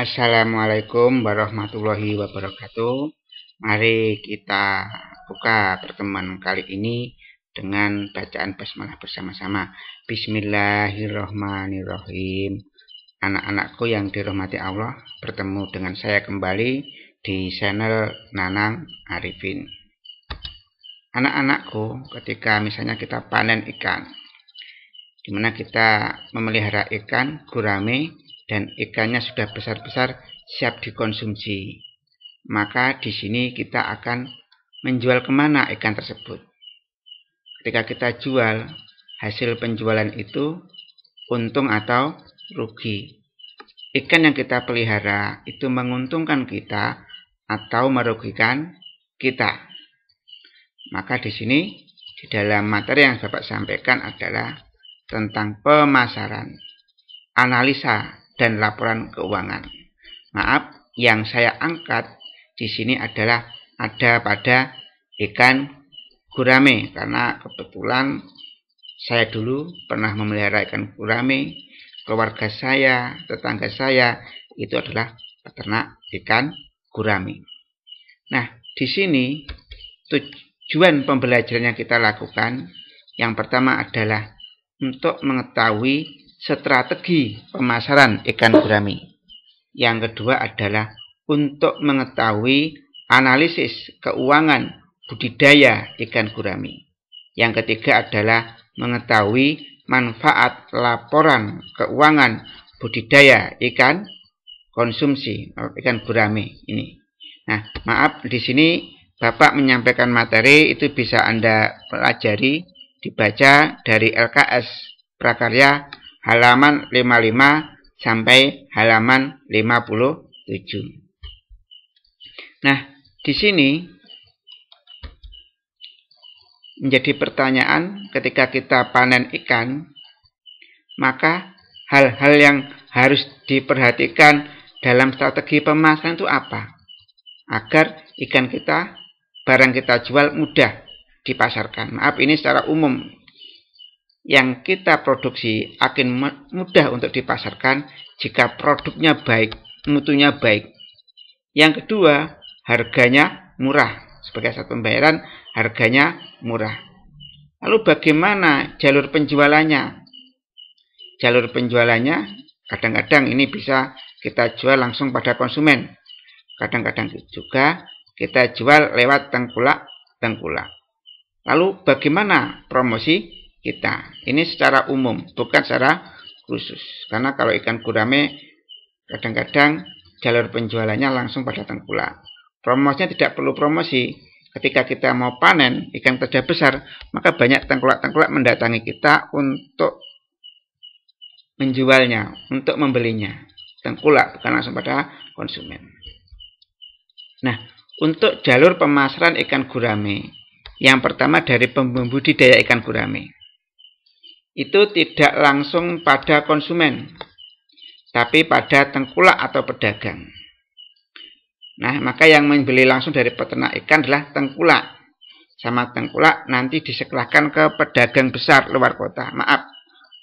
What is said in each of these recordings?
Assalamualaikum warahmatullahi wabarakatuh. Mari kita buka pertemuan kali ini dengan bacaan basmalah bersama-sama. Bismillahirrahmanirrahim. Anak-anakku yang dirahmati Allah, bertemu dengan saya kembali di channel Nanang Arifin. Anak-anakku, ketika misalnya kita panen ikan, dimana kita memelihara ikan gurame dan ikannya sudah besar-besar siap dikonsumsi. Maka di sini kita akan menjual kemana ikan tersebut. Ketika kita jual, hasil penjualan itu untung atau rugi. Ikan yang kita pelihara itu menguntungkan kita atau merugikan kita. Maka di sini di dalam materi yang Bapak sampaikan adalah tentang pemasaran, analisa dan laporan keuangan. Maaf, yang saya angkat di sini adalah ada pada ikan gurame karena kebetulan saya dulu pernah memelihara ikan gurame, keluarga saya, tetangga saya itu adalah peternak ikan gurame. Nah, di sini tujuan pembelajaran yang kita lakukan yang pertama adalah untuk mengetahui strategi pemasaran ikan gurami. Yang kedua adalah untuk mengetahui analisis keuangan budidaya ikan gurami. Yang ketiga adalah mengetahui manfaat laporan keuangan budidaya ikan konsumsi eh, ikan gurami ini. Nah, maaf di sini Bapak menyampaikan materi itu bisa Anda pelajari dibaca dari LKS Prakarya halaman 55 sampai halaman 57. Nah, di sini menjadi pertanyaan ketika kita panen ikan, maka hal-hal yang harus diperhatikan dalam strategi pemasaran itu apa? Agar ikan kita, barang kita jual mudah dipasarkan. Maaf, ini secara umum yang kita produksi akan mudah untuk dipasarkan jika produknya baik, mutunya baik. Yang kedua, harganya murah. Sebagai satu pembayaran, harganya murah. Lalu bagaimana jalur penjualannya? Jalur penjualannya kadang-kadang ini bisa kita jual langsung pada konsumen. Kadang-kadang juga kita jual lewat tengkulak-tengkulak. Lalu bagaimana promosi kita. Ini secara umum, bukan secara khusus. Karena kalau ikan gurame kadang-kadang jalur penjualannya langsung pada tengkulak. Promosinya tidak perlu promosi. Ketika kita mau panen ikan terjadi besar, maka banyak tengkulak-tengkulak mendatangi kita untuk menjualnya, untuk membelinya. Tengkulak bukan langsung pada konsumen. Nah, untuk jalur pemasaran ikan gurame, yang pertama dari pembudidaya ikan gurame itu tidak langsung pada konsumen, tapi pada tengkulak atau pedagang. Nah, maka yang membeli langsung dari peternak ikan adalah tengkulak. Sama tengkulak nanti disekelahkan ke pedagang besar luar kota. Maaf,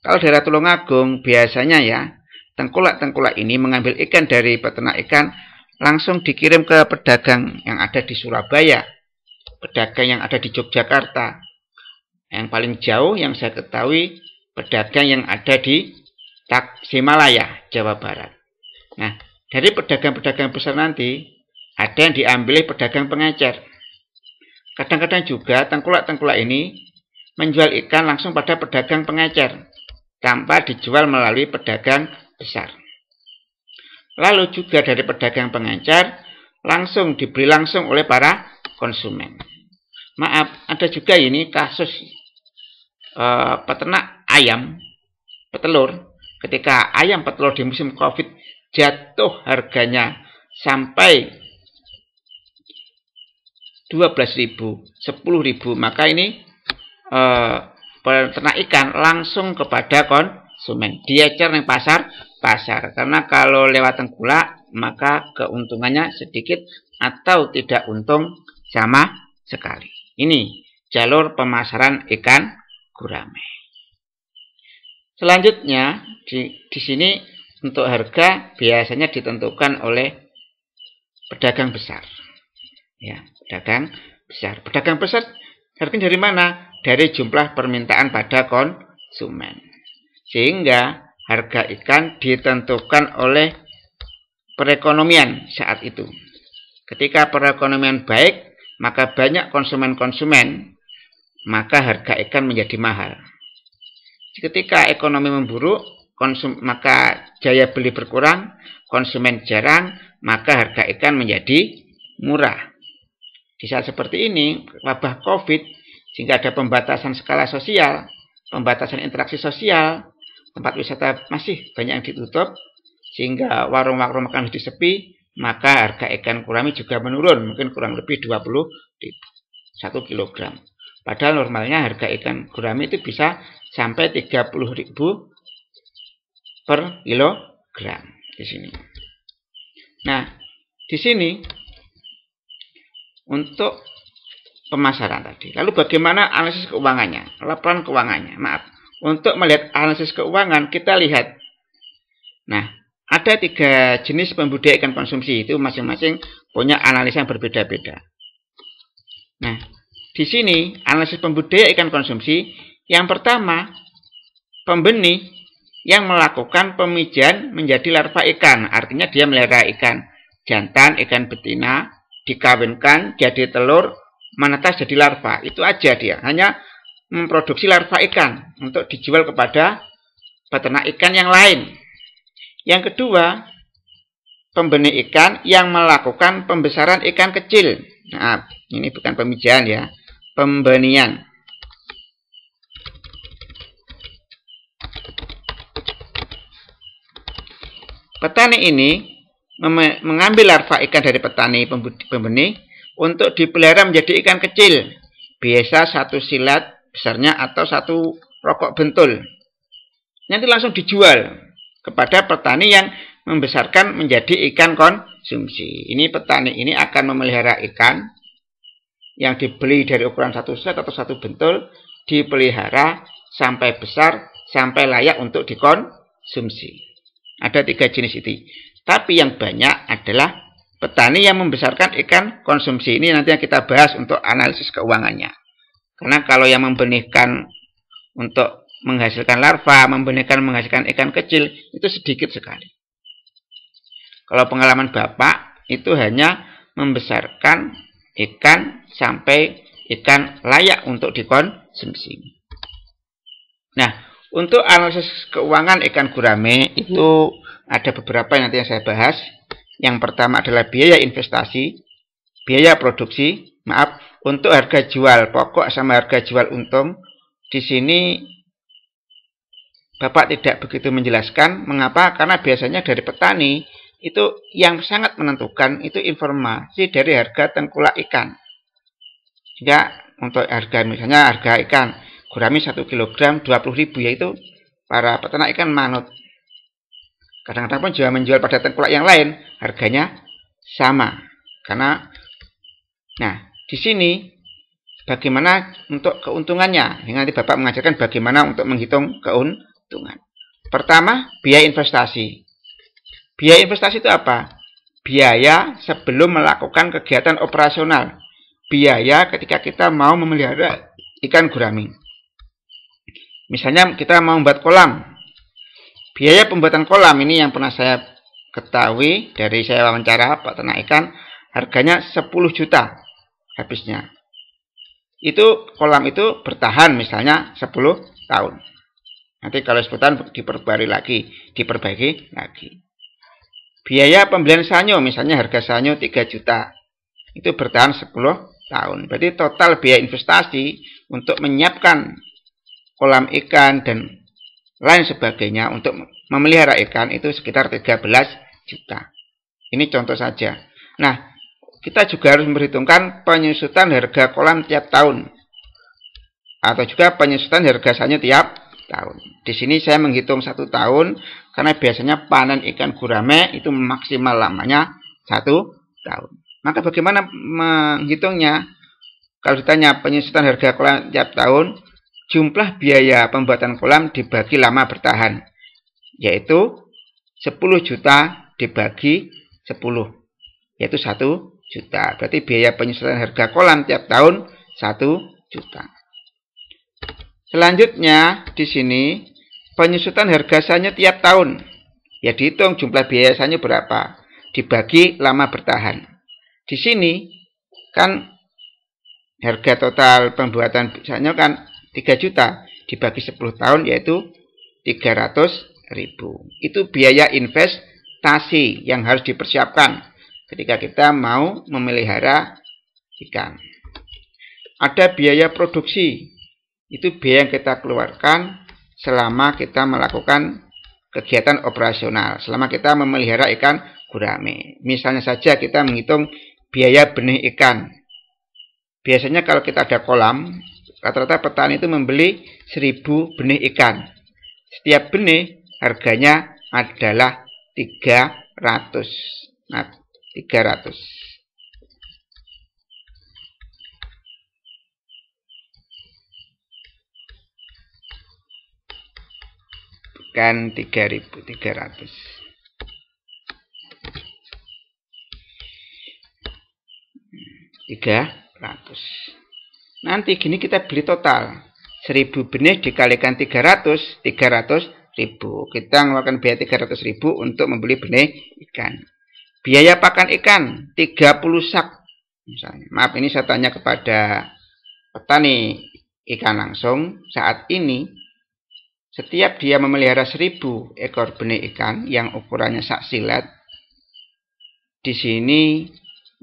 kalau daerah Tulungagung biasanya ya, tengkulak-tengkulak ini mengambil ikan dari peternak ikan langsung dikirim ke pedagang yang ada di Surabaya, pedagang yang ada di Yogyakarta, yang paling jauh yang saya ketahui pedagang yang ada di Taksimalaya, Jawa Barat. Nah, dari pedagang-pedagang besar nanti ada yang diambil pedagang pengecer. Kadang-kadang juga tengkulak-tengkulak ini menjual ikan langsung pada pedagang pengecer tanpa dijual melalui pedagang besar. Lalu juga dari pedagang pengecer langsung diberi langsung oleh para konsumen. Maaf, ada juga ini kasus uh, peternak ayam petelur ketika ayam petelur di musim Covid jatuh harganya sampai 12.000, 10.000, maka ini eh, peternak ikan langsung kepada konsumen. diajar yang pasar, pasar. Karena kalau lewat tengkulak, maka keuntungannya sedikit atau tidak untung sama sekali. Ini jalur pemasaran ikan gurame. Selanjutnya di, di sini untuk harga biasanya ditentukan oleh pedagang besar. Ya, pedagang besar. Pedagang besar harganya dari mana? Dari jumlah permintaan pada konsumen. Sehingga harga ikan ditentukan oleh perekonomian saat itu. Ketika perekonomian baik, maka banyak konsumen-konsumen maka harga ikan menjadi mahal. Ketika ekonomi memburuk, konsum, maka jaya beli berkurang, konsumen jarang, maka harga ikan menjadi murah. Di saat seperti ini, wabah COVID, sehingga ada pembatasan skala sosial, pembatasan interaksi sosial, tempat wisata masih banyak yang ditutup, sehingga warung-warung makan sudah sepi, maka harga ikan gurami juga menurun, mungkin kurang lebih 20 ribu, 1 kilogram. Padahal normalnya harga ikan gurami itu bisa sampai 30.000 per kilogram di sini. Nah, di sini untuk pemasaran tadi. Lalu bagaimana analisis keuangannya? Laporan keuangannya, maaf. Untuk melihat analisis keuangan, kita lihat. Nah, ada tiga jenis pembudidaya ikan konsumsi itu masing-masing punya analisa yang berbeda-beda. Nah, di sini, analisis pembudaya ikan konsumsi, yang pertama, pembenih yang melakukan pemijahan menjadi larva ikan, artinya dia melihara ikan jantan, ikan betina, dikawinkan, jadi telur, menetas jadi larva. Itu aja dia, hanya memproduksi larva ikan untuk dijual kepada peternak ikan yang lain. Yang kedua, pembenih ikan yang melakukan pembesaran ikan kecil. Nah, ini bukan pemijahan ya Pembenian Petani ini mengambil larva ikan dari petani pembenih untuk dipelihara menjadi ikan kecil, biasa satu silat besarnya atau satu rokok bentul. Nanti langsung dijual kepada petani yang membesarkan menjadi ikan konsumsi. Ini petani ini akan memelihara ikan yang dibeli dari ukuran satu set atau satu bentul dipelihara sampai besar sampai layak untuk dikonsumsi. Ada tiga jenis itu. Tapi yang banyak adalah petani yang membesarkan ikan konsumsi ini nanti yang kita bahas untuk analisis keuangannya. Karena kalau yang membenihkan untuk menghasilkan larva, membenihkan menghasilkan ikan kecil itu sedikit sekali. Kalau pengalaman bapak itu hanya membesarkan ikan sampai ikan layak untuk dikonsumsi. Nah, untuk analisis keuangan ikan gurame mhm. itu ada beberapa yang nanti yang saya bahas. Yang pertama adalah biaya investasi, biaya produksi, maaf, untuk harga jual pokok sama harga jual untung. Di sini Bapak tidak begitu menjelaskan mengapa karena biasanya dari petani itu yang sangat menentukan itu informasi dari harga tengkulak ikan. Sehingga untuk harga misalnya harga ikan gurami 1 kg 20.000 yaitu para peternak ikan manut. Kadang-kadang pun juga menjual pada tengkulak yang lain harganya sama. Karena nah, di sini bagaimana untuk keuntungannya. Hingga nanti Bapak mengajarkan bagaimana untuk menghitung keuntungan. Pertama, biaya investasi. Biaya investasi itu apa? Biaya sebelum melakukan kegiatan operasional. Biaya ketika kita mau memelihara ikan gurami. Misalnya kita mau membuat kolam. Biaya pembuatan kolam ini yang pernah saya ketahui dari saya wawancara Pak Ternak Ikan, harganya 10 juta habisnya. Itu kolam itu bertahan misalnya 10 tahun. Nanti kalau sebutan diperbarui lagi, diperbaiki lagi. Biaya pembelian sanyo, misalnya harga sanyo 3 juta. Itu bertahan 10 tahun. Berarti total biaya investasi untuk menyiapkan kolam ikan dan lain sebagainya untuk memelihara ikan itu sekitar 13 juta. Ini contoh saja. Nah, kita juga harus memperhitungkan penyusutan harga kolam tiap tahun. Atau juga penyusutan harga sanyo tiap tahun. Di sini saya menghitung satu tahun karena biasanya panen ikan gurame itu maksimal lamanya satu tahun. Maka bagaimana menghitungnya? Kalau ditanya penyusutan harga kolam tiap tahun, jumlah biaya pembuatan kolam dibagi lama bertahan, yaitu 10 juta dibagi 10, yaitu 1 juta. Berarti biaya penyusutan harga kolam tiap tahun 1 juta. Selanjutnya di sini penyusutan harga sahnya tiap tahun. Ya dihitung jumlah biaya sahnya berapa, dibagi lama bertahan. Di sini kan harga total pembuatan sahamnya kan 3 juta dibagi 10 tahun yaitu 300 ribu. Itu biaya investasi yang harus dipersiapkan ketika kita mau memelihara ikan. Ada biaya produksi, itu biaya yang kita keluarkan selama kita melakukan kegiatan operasional, selama kita memelihara ikan gurame. Misalnya saja kita menghitung biaya benih ikan. Biasanya kalau kita ada kolam, rata-rata petani itu membeli seribu benih ikan. Setiap benih harganya adalah 300. Nah, 300. dikalikan 3300. 300 Nanti gini kita beli total. 1000 benih dikalikan 300, 300 ribu. Kita mengeluarkan biaya 300 ribu untuk membeli benih ikan. Biaya pakan ikan 30 sak. Misalnya, maaf ini saya tanya kepada petani ikan langsung saat ini setiap dia memelihara seribu ekor benih ikan yang ukurannya sak silat, di sini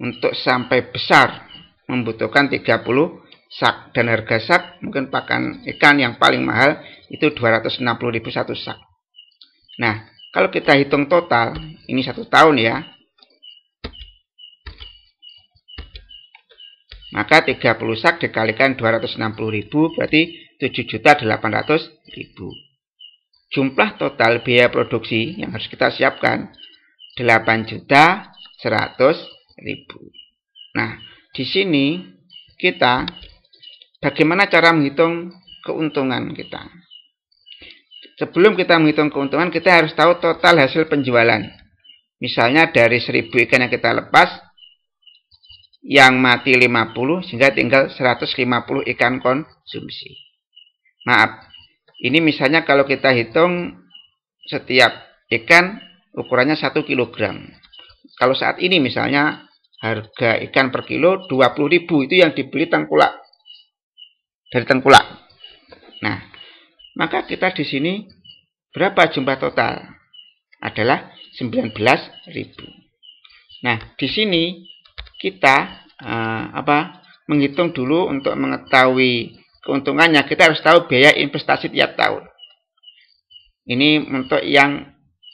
untuk sampai besar membutuhkan 30 sak dan harga sak mungkin pakan ikan yang paling mahal itu 260.000 satu sak. Nah, kalau kita hitung total ini satu tahun ya, Maka 30 sak dikalikan 260 ribu berarti 7.800 ribu. Jumlah total biaya produksi yang harus kita siapkan 8.100.000. Nah, di sini kita bagaimana cara menghitung keuntungan kita. Sebelum kita menghitung keuntungan, kita harus tahu total hasil penjualan. Misalnya dari 1000 ikan yang kita lepas, yang mati 50 sehingga tinggal 150 ikan konsumsi. Maaf, ini misalnya kalau kita hitung setiap ikan ukurannya 1 kg. Kalau saat ini misalnya harga ikan per kilo 20.000 itu yang dibeli tengkulak dari tengkulak. Nah, maka kita di sini berapa jumlah total? Adalah 19.000. Nah, di sini kita uh, apa menghitung dulu untuk mengetahui keuntungannya kita harus tahu biaya investasi tiap tahun ini untuk yang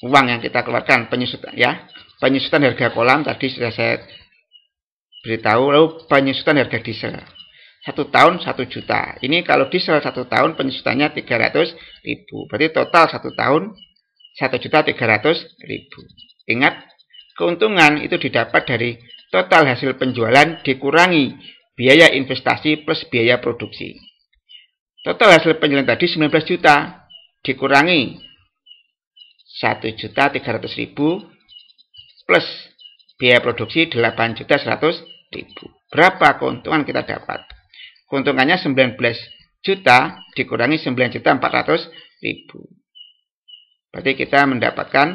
uang yang kita keluarkan penyusutan ya penyusutan harga kolam tadi sudah saya beritahu lalu penyusutan harga diesel satu tahun satu juta ini kalau diesel satu tahun penyusutannya 300 ribu berarti total satu tahun satu juta tiga ratus ribu ingat keuntungan itu didapat dari total hasil penjualan dikurangi biaya investasi plus biaya produksi. Total hasil penjualan tadi 19 juta dikurangi 1 juta 300 ribu plus biaya produksi 8 juta 100 ribu. Berapa keuntungan kita dapat? Keuntungannya 19 juta dikurangi 9 juta 400 ribu. Berarti kita mendapatkan,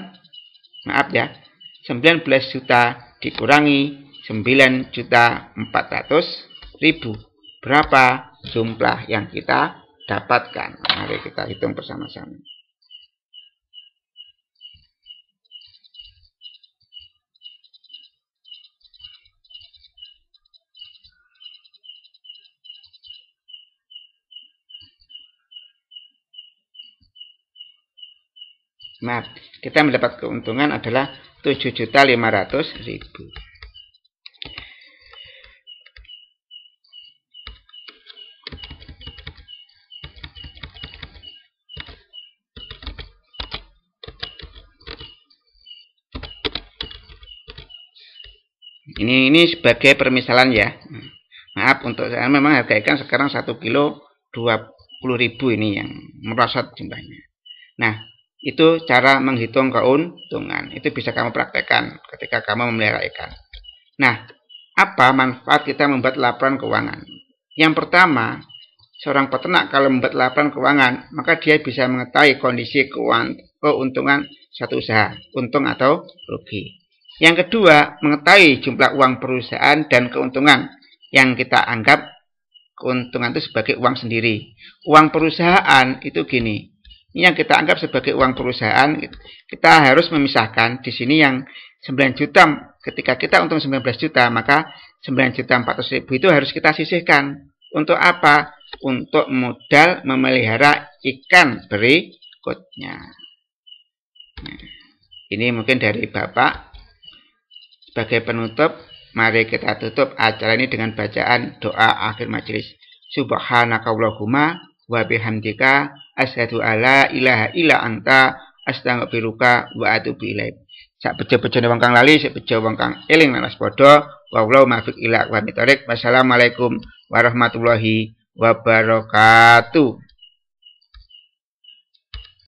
maaf ya, 19 juta dikurangi 9 juta 400 ribu. Berapa jumlah yang kita dapatkan? Mari kita hitung bersama-sama. Maaf, kita mendapat keuntungan adalah 7.500.000. Ini ini sebagai permisalan ya. Maaf untuk saya memang harga ikan sekarang satu kilo 20 ribu ini yang merosot jumlahnya. Nah, itu cara menghitung keuntungan. Itu bisa kamu praktekkan ketika kamu memelihara ikan. Nah, apa manfaat kita membuat laporan keuangan? Yang pertama, seorang peternak kalau membuat laporan keuangan, maka dia bisa mengetahui kondisi keuangan, keuntungan satu usaha, untung atau rugi. Yang kedua, mengetahui jumlah uang perusahaan dan keuntungan yang kita anggap keuntungan itu sebagai uang sendiri. Uang perusahaan itu gini. Ini yang kita anggap sebagai uang perusahaan, kita harus memisahkan di sini yang 9 juta ketika kita untung 19 juta, maka 9 juta 400 ribu itu harus kita sisihkan. Untuk apa? Untuk modal memelihara ikan berikutnya. Nah, ini mungkin dari Bapak sebagai penutup, mari kita tutup acara ini dengan bacaan doa akhir majelis. Subhanakallahumma wa bihamdika asyhadu alla ilaha illa anta astaghfiruka wa atubu ilaik. Sak bejo-bejo wong kang lali, sak bejo wong kang eling lan waspada. Wallahu mafik ila wa mitarik. Wassalamualaikum warahmatullahi wabarakatuh.